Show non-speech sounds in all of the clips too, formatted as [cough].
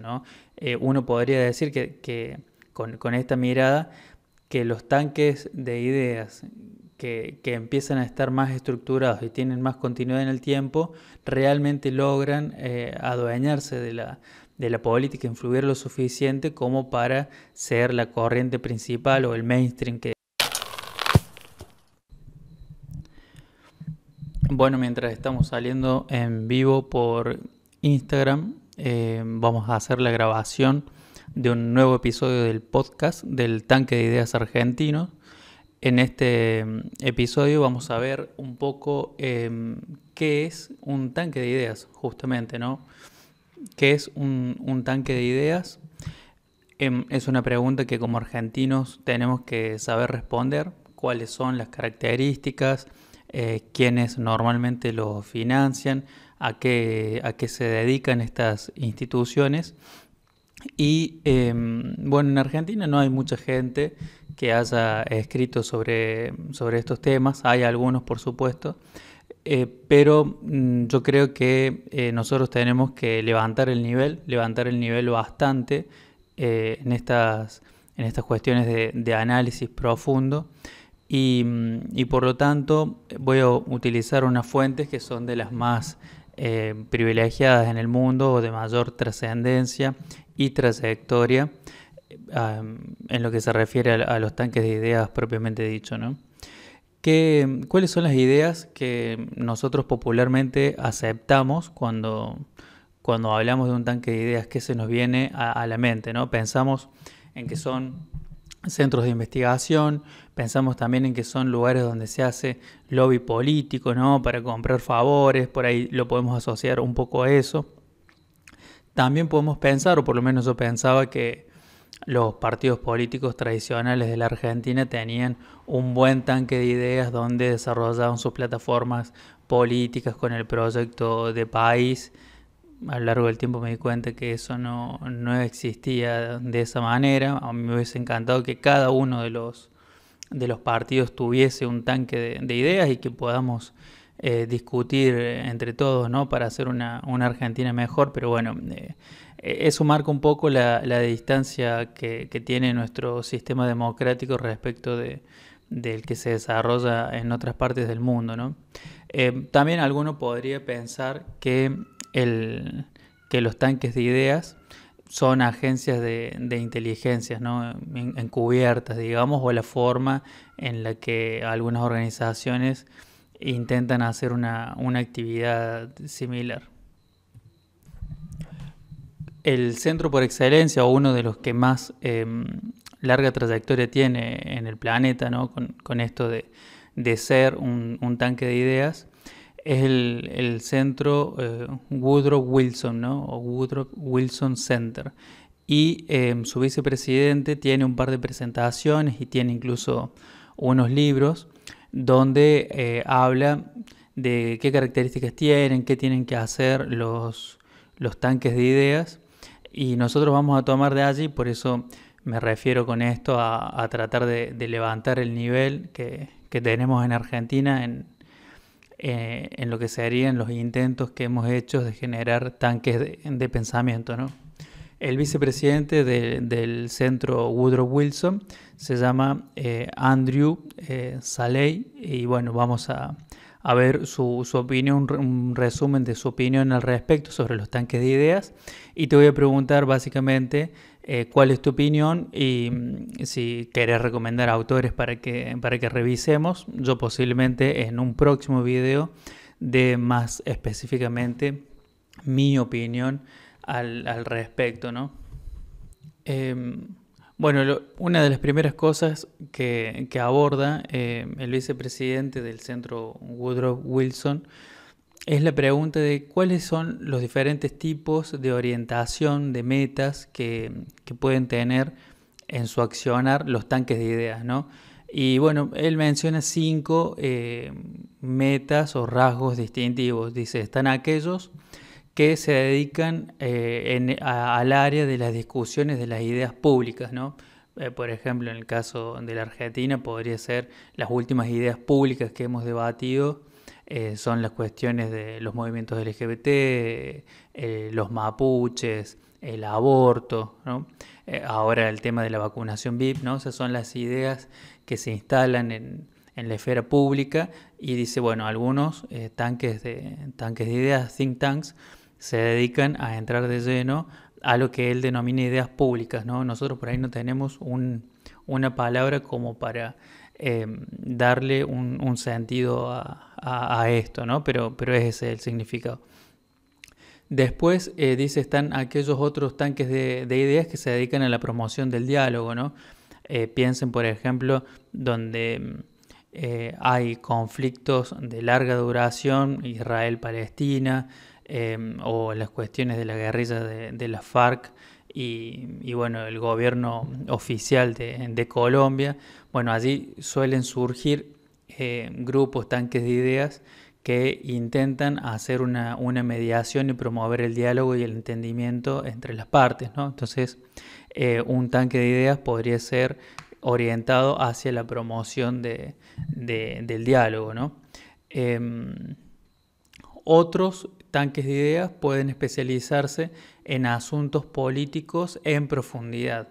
¿no? Eh, uno podría decir que, con, esta mirada que los tanques de ideas que, empiezan a estar más estructurados y tienen más continuidad en el tiempo, realmente logran eh, adueñarse de la, de la política, influir lo suficiente como para ser la corriente principal o el mainstream que... Bueno, mientras estamos saliendo en vivo por Instagram, eh, vamos a hacer la grabación de un nuevo episodio del podcast del tanque de ideas argentino. En este mm, episodio vamos a ver un poco em, qué es un tanque de ideas, justamente, ¿no? ¿Qué es un, tanque de ideas? Em, es una pregunta que como argentinos tenemos que saber responder, cuáles son las características, eh, quiénes normalmente lo financian, a qué, a se dedican estas instituciones. Y em, bueno, en Argentina no hay mucha gente que haya escrito sobre, sobre estos temas, hay algunos por supuesto, eh, pero mm, yo creo que eh, nosotros tenemos que levantar el nivel, levantar el nivel bastante eh, en, estas, en estas cuestiones de, análisis profundo. Y, mm, y, por lo tanto voy a utilizar unas fuentes que son de las más eh, privilegiadas en el mundo o de mayor trascendencia y trayectoria eh, en lo que se refiere a, los tanques de ideas propiamente dicho. ¿no? ¿Qué, ¿Cuáles son las ideas que nosotros popularmente aceptamos cuando, cuando hablamos de un tanque de ideas? que se nos viene a, a la mente? ¿no? Pensamos en que son centros de investigación, Pensamos también en que son lugares donde se hace lobby político, ¿no? Para comprar favores, por ahí lo podemos asociar un poco a eso. También podemos pensar, o por lo menos yo pensaba que los partidos políticos tradicionales de la Argentina tenían un buen tanque de ideas donde desarrollaban sus plataformas políticas con el proyecto de país. A lo largo del tiempo me di cuenta que eso no, no existía de esa manera. A mí me hubiese encantado que cada uno de los de los partidos tuviese un tanque de, ideas y que podamos eh, discutir eh, entre todos ¿no? para hacer una, Argentina mejor, pero bueno, eh, e, eso marca un poco la, distancia que, tiene nuestro sistema democrático respecto del que se desarrolla en otras partes del mundo. también alguno podría pensar que, que los tanques de ideas son agencias de, de inteligencias ¿no? encubiertas, digamos, o la forma en la que algunas organizaciones intentan hacer una, actividad similar. El centro por excelencia, o uno de los que más em, larga trayectoria tiene en el planeta, con, esto de, ser un tanque de ideas, es el, centro eh, Woodrow Wilson, ¿no? O Woodrow Wilson Center. Y em, su vicepresidente tiene un par de presentaciones y tiene incluso unos libros donde eh, habla de qué características tienen, qué tienen que hacer los, los tanques de ideas. Y nosotros vamos a tomar de allí, por eso me refiero con esto a, tratar de, levantar el nivel que, que tenemos en Argentina en, eh, en lo que se harían los intentos que hemos hecho de generar tanques de, pensamiento. El vicepresidente del centro Woodrow Wilson se llama eh, Andrew eh, Saley y bueno, vamos a, ver su, su, opinión, un resumen de su opinión al respecto sobre los tanques de ideas y te voy a preguntar básicamente eh, cuál es tu opinión y mm, si querés recomendar autores para que, revisemos. Yo posiblemente en un próximo video dé más específicamente mi opinión al, respecto, em, bueno, una de las primeras cosas que, aborda eh, el vicepresidente del centro Woodrow Wilson es la pregunta de cuáles son los diferentes tipos de orientación, de metas que, pueden tener en su accionar los tanques de ideas, ¿no? Y bueno, él menciona cinco eh, metas o rasgos distintivos. Dice, están aquellos que se dedican eh, al área de las discusiones de las ideas públicas, eh, por ejemplo, en el caso de la Argentina podría ser las últimas ideas públicas que hemos debatido eh, son las cuestiones de los movimientos LGBT, eh, los mapuches, el aborto, ¿no? Eh, ahora el tema de la vacunación VIP, ¿no? O esas son las ideas que se instalan en, la esfera pública y dice, bueno, algunos tanques, de, tanques de ideas, think tanks, se dedican a entrar de lleno a lo que él denomina ideas públicas, ¿no? Nosotros por ahí no tenemos un, una palabra como para Em, darle un, sentido a, esto, ¿no? Pero, pero ese es el significado. Después, eh, dice, están aquellos otros tanques de, ideas que se dedican a la promoción del diálogo, ¿no? Eh, piensen, por ejemplo, donde em, eh, hay conflictos de larga duración, Israel-Palestina, em, o las cuestiones de la guerrilla de, de la FARC y, bueno, el gobierno oficial de, Colombia, bueno, allí suelen surgir eh, grupos, tanques de ideas que intentan hacer una, mediación y promover el diálogo y el entendimiento entre las partes, ¿no? Entonces, eh, un tanque de ideas podría ser orientado hacia la promoción del diálogo, ¿no? Em, otros tanques de ideas pueden especializarse en asuntos políticos en profundidad.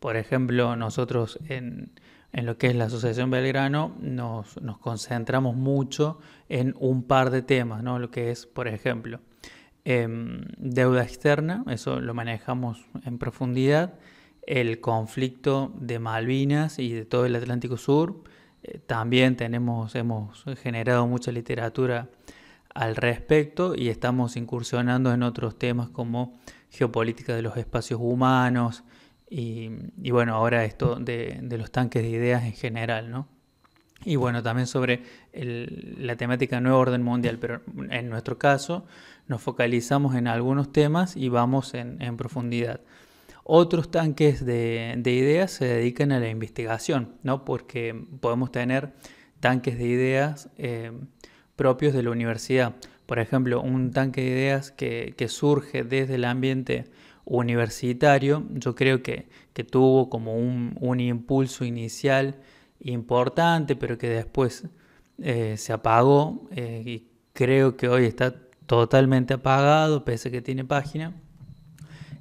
Por ejemplo, nosotros en, lo que es la Asociación Belgrano nos, concentramos mucho en un par de temas, ¿no? lo que es, por ejemplo, em, deuda externa, eso lo manejamos en profundidad, el conflicto de Malvinas y de todo el Atlántico Sur, eh, también tenemos, hemos generado mucha literatura al respecto y estamos incursionando en otros temas como geopolítica de los espacios humanos y, bueno, ahora esto de, los tanques de ideas en general, ¿no? Y bueno, también sobre la temática Nuevo Orden Mundial, pero en nuestro caso nos focalizamos en algunos temas y vamos en, profundidad. Otros tanques de, ideas se dedican a la investigación, ¿no? Porque podemos tener tanques de ideas. Eh, propios de la universidad. Por ejemplo, un tanque de ideas que, surge desde el ambiente universitario, yo creo que, tuvo como un, impulso inicial importante, pero que después eh, se apagó eh, y creo que hoy está totalmente apagado, pese a que tiene página,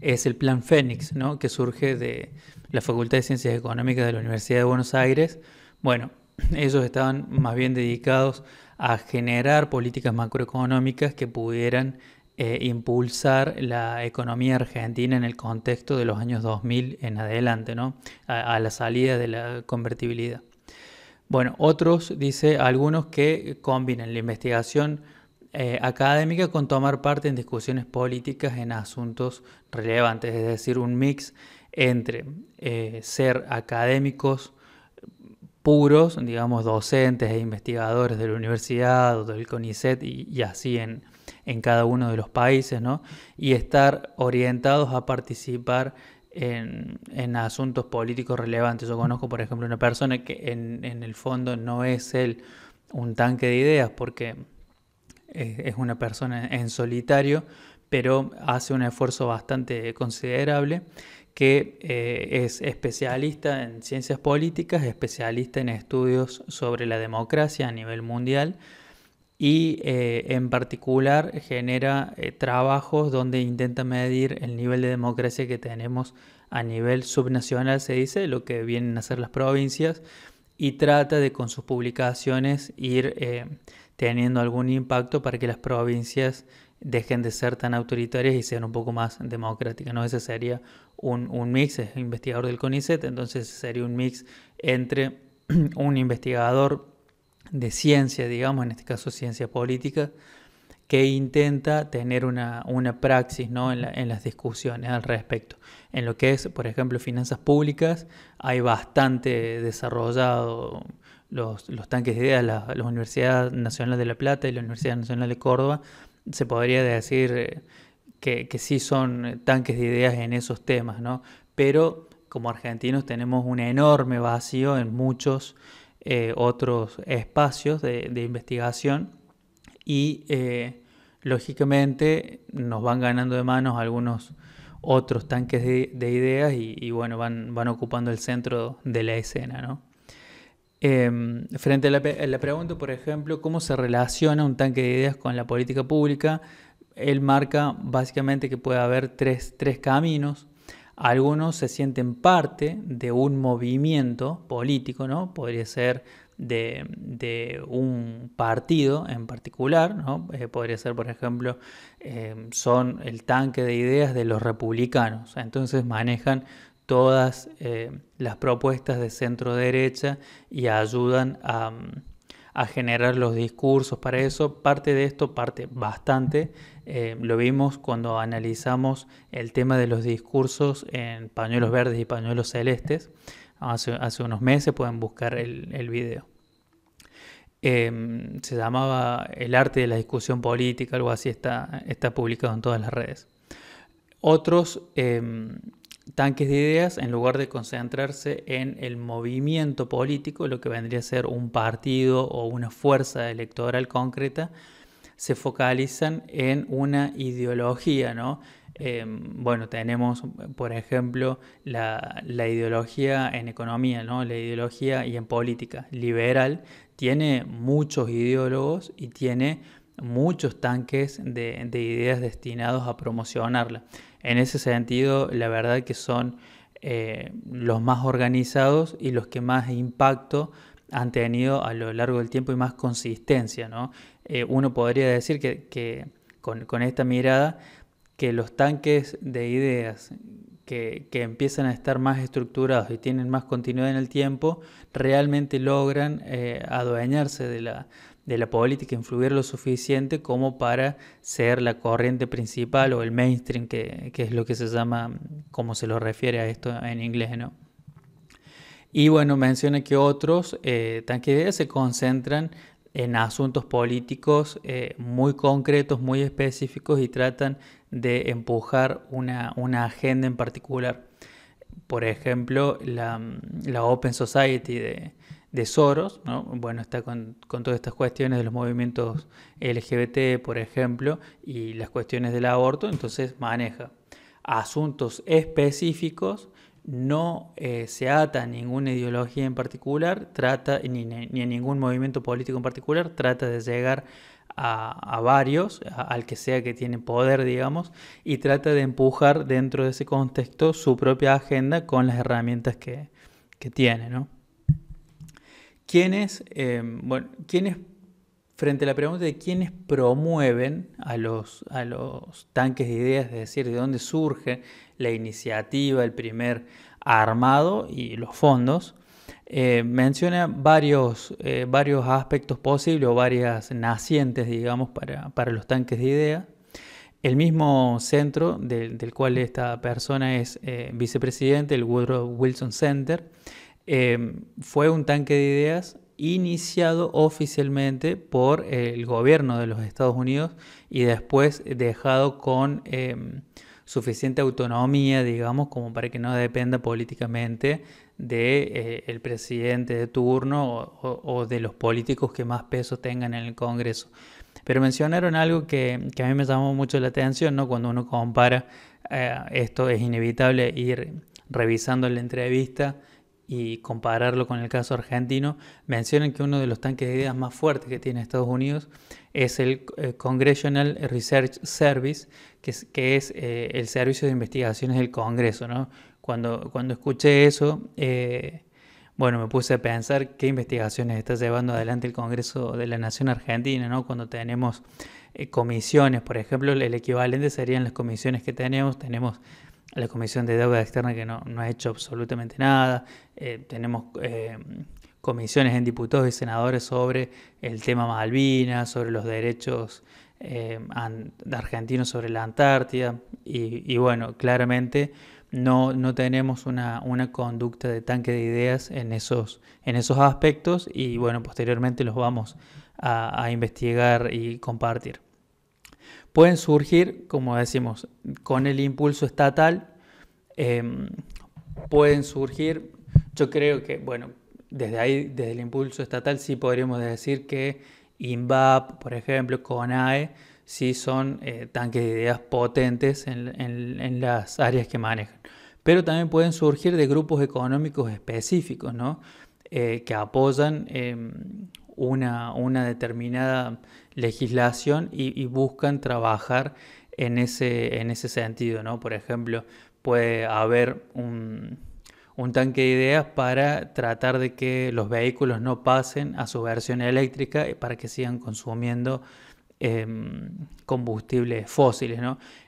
es el Plan Fénix, ¿no? que surge de la Facultad de Ciencias Económicas de la Universidad de Buenos Aires. Bueno, [clears throat] ellos estaban más bien dedicados a generar políticas macroeconómicas que pudieran eh, impulsar la economía argentina en el contexto de los años 2000 en adelante, ¿no? a, la salida de la convertibilidad. Bueno, otros, dice, algunos que combinan la investigación eh, académica con tomar parte en discusiones políticas en asuntos relevantes, es decir, un mix entre eh, ser académicos puros, digamos, docentes e investigadores de la universidad o del CONICET y, así en, cada uno de los países, ¿no? Y estar orientados a participar en, asuntos políticos relevantes. Yo conozco, por ejemplo, una persona que en, el fondo no es él un tanque de ideas porque es una persona en solitario, pero hace un esfuerzo bastante considerable, que eh, es especialista en ciencias políticas, especialista en estudios sobre la democracia a nivel mundial y eh, en particular genera eh, trabajos donde intenta medir el nivel de democracia que tenemos a nivel subnacional, se dice, lo que vienen a hacer las provincias, y trata de con sus publicaciones ir teniendo algún impacto para que las provincias dejen de ser tan autoritarias y sean un poco más democráticas. ¿no? Ese sería un, mix, es investigador del CONICET, entonces sería un mix entre [clears throat] un investigador de ciencia, digamos, en este caso ciencia política, que intenta tener una, praxis ¿no? en, las discusiones al respecto. En lo que es, por ejemplo, finanzas públicas, hay bastante desarrollado los, tanques de ideas, la Universidad Nacional de La Plata y la Universidad Nacional de Córdoba se podría decir eh, que, sí son eh, tanques de ideas en esos temas, ¿no? Pero como argentinos tenemos un enorme vacío en muchos eh, otros espacios de, investigación y lógicamente nos van ganando de manos algunos otros tanques de, ideas y, bueno, van, van ocupando el centro de la escena, ¿no? Em, frente a la, pregunta, por ejemplo, cómo se relaciona un tanque de ideas con la política pública, él marca básicamente que puede haber tres, caminos. Algunos se sienten parte de un movimiento político, ¿no? Podría ser de, un partido en particular, ¿no? Eh, podría ser, por ejemplo, eh, son el tanque de ideas de los republicanos, entonces manejan todas eh, las propuestas de centro derecha y ayudan a, generar los discursos para eso. Parte de esto, parte bastante, eh, lo vimos cuando analizamos el tema de los discursos en pañuelos verdes y pañuelos celestes. Hace, unos meses pueden buscar el, video. Eh, se llamaba El arte de la discusión política, algo así, está, está publicado en todas las redes. Otros tanques de ideas en lugar de concentrarse en el movimiento político, lo que vendría a ser un partido o una fuerza electoral concreta, se focalizan en una ideología, ¿no? Em, bueno, tenemos, por ejemplo, la, la, ideología en economía, ¿no? La ideología y en política liberal tiene muchos ideólogos y tiene muchos tanques de, ideas destinados a promocionarla. En ese sentido, la verdad que son eh, los más organizados y los que más impacto han tenido a lo largo del tiempo y más consistencia. Eh, uno podría decir que, con, esta mirada que los tanques de ideas que, empiezan a estar más estructurados y tienen más continuidad en el tiempo, realmente logran eh, adueñarse de la, de la política influir lo suficiente como para ser la corriente principal o el mainstream, que, es lo que se llama, como se lo refiere a esto en inglés, ¿no? Y bueno, menciona que otros eh, tanque ideas se concentran en asuntos políticos eh, muy concretos, muy específicos y tratan de empujar una, agenda en particular. Por ejemplo, la, la Open Society de, de Soros, bueno, está con, todas estas cuestiones de los movimientos LGBT, por ejemplo, y las cuestiones del aborto, entonces maneja asuntos específicos, no eh, se ata a ninguna ideología en particular, trata, ni, a ningún movimiento político en particular, trata de llegar a, varios, al que sea que tiene poder, digamos, y trata de empujar dentro de ese contexto su propia agenda con las herramientas que, que tiene, ¿no? ¿Quiénes, eh, bueno, quienes, frente a la pregunta de quiénes promueven a los, tanques de ideas, es decir, de dónde surge la iniciativa, el primer armado y los fondos, eh, menciona varios, eh, varios aspectos posibles o varias nacientes, digamos, para, los tanques de ideas. El mismo centro del cual esta persona es vicepresidente, el Woodrow Wilson Center, Em, fue un tanque de ideas iniciado oficialmente por el gobierno de los Estados Unidos y después dejado con em, suficiente autonomía, digamos, como para que no dependa políticamente del eh, presidente de turno o, de los políticos que más peso tengan en el Congreso. Pero mencionaron algo que, a mí me llamó mucho la atención, ¿no? Cuando uno compara, eh, esto es inevitable ir revisando la entrevista y compararlo con el caso argentino, mencionan que uno de los tanques de ideas más fuertes que tiene Estados Unidos es el eh, Congressional Research Service, que es, que es eh, el servicio de investigaciones del Congreso. ¿no? Cuando, cuando escuché eso, eh, bueno, me puse a pensar qué investigaciones está llevando adelante el Congreso de la Nación Argentina, ¿no? Cuando tenemos comisiones, por ejemplo, el equivalente serían las comisiones que tenemos, tenemos la Comisión de Deuda Externa que no, no ha hecho absolutamente nada. Eh, tenemos eh, comisiones en diputados y senadores sobre el tema Malvinas, sobre los derechos eh, argentinos sobre la Antártida. Y, bueno, claramente no, no tenemos una, una, conducta de tanque de ideas en esos, en esos aspectos y bueno, posteriormente los vamos a investigar y compartir pueden surgir, como decimos, con el impulso estatal, em, pueden surgir, yo creo que, bueno, desde ahí, desde el impulso estatal, sí podríamos decir que INVAP, por ejemplo, CONAE, sí son eh, tanques de ideas potentes en, las áreas que manejan. Pero también pueden surgir de grupos económicos específicos, ¿no? Eh, que apoyan em, una, determinada legislación y, buscan trabajar en ese, sentido, ¿no? Por ejemplo, puede haber un, tanque de ideas para tratar de que los vehículos no pasen a su versión eléctrica para que sigan consumiendo em, combustibles fósiles,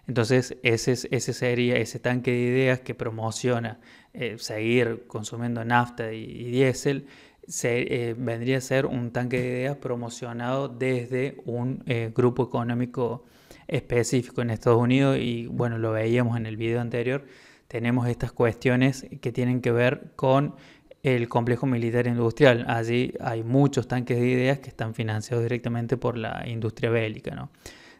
Entonces ese, sería ese tanque de ideas que promociona eh, seguir consumiendo nafta y diésel se, eh, vendría a ser un tanque de ideas promocionado desde un eh, grupo económico específico en Estados Unidos y bueno, lo veíamos en el video anterior, tenemos estas cuestiones que tienen que ver con el complejo militar industrial. Allí hay muchos tanques de ideas que están financiados directamente por la industria bélica. ¿no?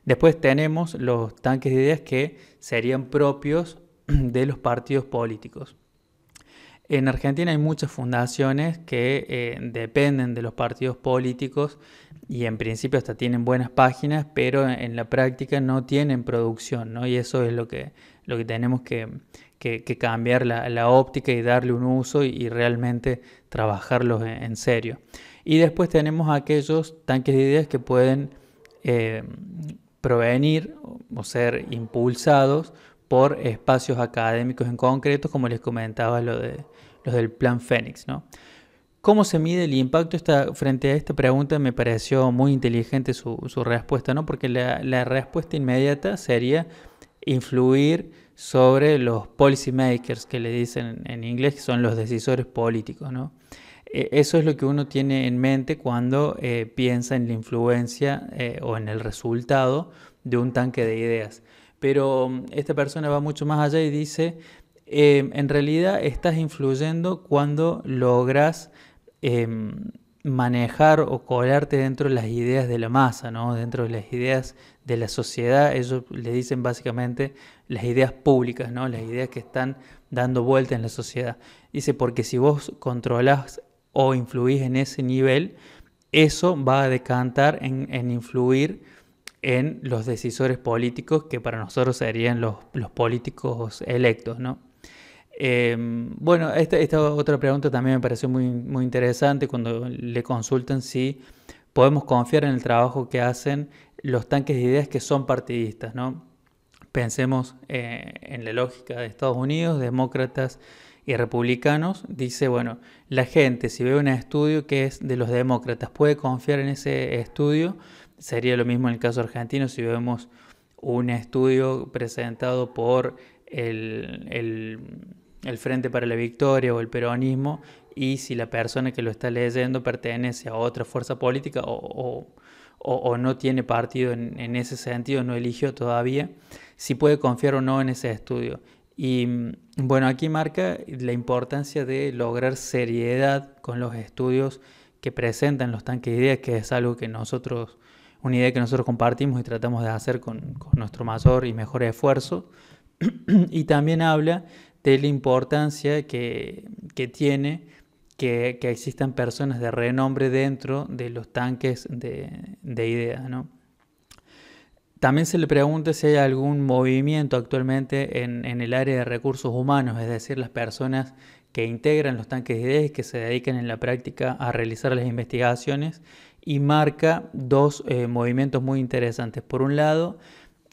Después tenemos los tanques de ideas que serían propios [clears throat] de los partidos políticos. En Argentina hay muchas fundaciones que eh, dependen de los partidos políticos y en principio hasta tienen buenas páginas, pero en la práctica no tienen producción, Y eso es lo que, lo que tenemos que, cambiar la, óptica y darle un uso y, realmente trabajarlos en, serio. Y después tenemos aquellos tanques de ideas que pueden eh, provenir o ser impulsados por espacios académicos en concreto, como les comentaba lo de, los del Plan Fénix. ¿no? ¿Cómo se mide el impacto? frente a esta pregunta me pareció muy inteligente su, respuesta, ¿no? porque la, respuesta inmediata sería influir sobre los policy makers, que le dicen en inglés, que son los decisores políticos. ¿no? E, eso es lo que uno tiene en mente cuando eh, piensa en la influencia eh, o en el resultado de un tanque de ideas pero mm, esta persona va mucho más allá y dice, em, en realidad estás influyendo cuando logras em, manejar o colarte dentro de las ideas de la masa, ¿no? dentro de las ideas de la sociedad, ellos le dicen básicamente las ideas públicas, ¿no? las ideas que están dando vuelta en la sociedad. Dice, porque si vos controlás o influís en ese nivel, eso va a decantar en influir en los decisores políticos que para nosotros serían los, políticos electos, ¿no? Em, bueno, esta, otra pregunta también me pareció muy, muy interesante cuando le consultan si podemos confiar en el trabajo que hacen los tanques de ideas que son partidistas, ¿no? Pensemos eh, en la lógica de Estados Unidos, demócratas y republicanos. Dice, bueno, la gente si ve un estudio que es de los demócratas, puede confiar en ese estudio Sería lo mismo en el caso argentino si vemos un estudio presentado por el, Frente para la Victoria o el peronismo y si la persona que lo está leyendo pertenece a otra fuerza política o, no tiene partido en, en, ese sentido, no eligió todavía, si puede confiar o no en ese estudio. Y bueno, aquí marca la importancia de lograr seriedad con los estudios que presentan los tanques de ideas, que es algo que nosotros una idea que nosotros compartimos y tratamos de hacer con, nuestro mayor y mejor esfuerzo. [clears throat] y también habla de la importancia que, que tiene que, que, existan personas de renombre dentro de los tanques de, de ideas. ¿no? También se le pregunta si hay algún movimiento actualmente en, en, el área de recursos humanos, es decir, las personas que integran los tanques de ideas y que se dedican en la práctica a realizar las investigaciones y marca dos eh, movimientos muy interesantes. Por un lado,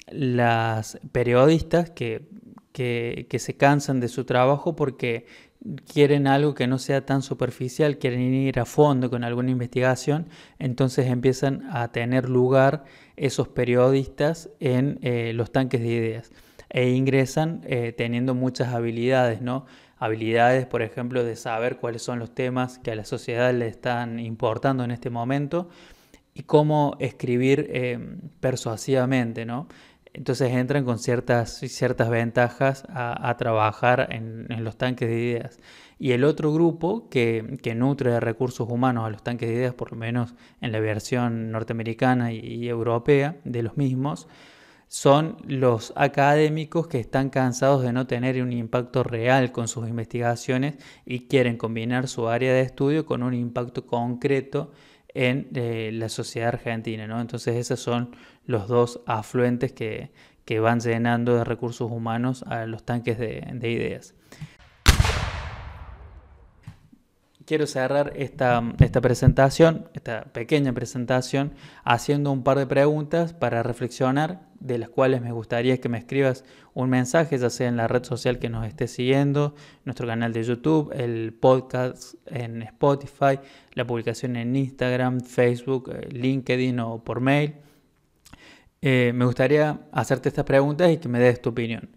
las periodistas que, se cansan de su trabajo porque quieren algo que no sea tan superficial, quieren ir a fondo con alguna investigación, entonces empiezan a tener lugar esos periodistas en eh, los tanques de ideas e ingresan eh, teniendo muchas habilidades, ¿no? habilidades, por ejemplo, de saber cuáles son los temas que a la sociedad le están importando en este momento y cómo escribir em, persuasivamente, ¿no? Entonces entran con ciertas, ciertas ventajas a, trabajar en, los tanques de ideas. Y el otro grupo que, nutre de recursos humanos a los tanques de ideas, por lo menos en la versión norteamericana y europea de los mismos, son los académicos que están cansados de no tener un impacto real con sus investigaciones y quieren combinar su área de estudio con un impacto concreto en eh, la sociedad argentina. Entonces esos son los dos afluentes que, van llenando de recursos humanos a los tanques de ideas. quiero cerrar esta, esta, presentación, esta pequeña presentación, haciendo un par de preguntas para reflexionar, de las cuales me gustaría que me escribas un mensaje, ya sea en la red social que nos esté siguiendo, nuestro canal de YouTube, el podcast en Spotify, la publicación en Instagram, Facebook, eh, LinkedIn o por mail. Eh, me gustaría hacerte estas preguntas y que me des tu opinión.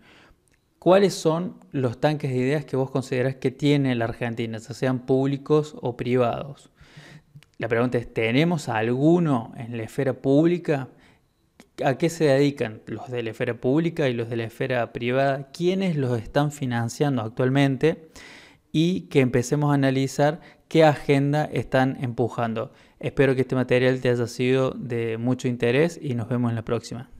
¿Cuáles son los tanques de ideas que vos considerás que tiene la Argentina, ya sean públicos o privados? La pregunta es, ¿tenemos alguno en la esfera pública? ¿A qué se dedican los de la esfera pública y los de la esfera privada? ¿Quiénes los están financiando actualmente? Y que empecemos a analizar qué agenda están empujando. Espero que este material te haya sido de mucho interés y nos vemos en la próxima.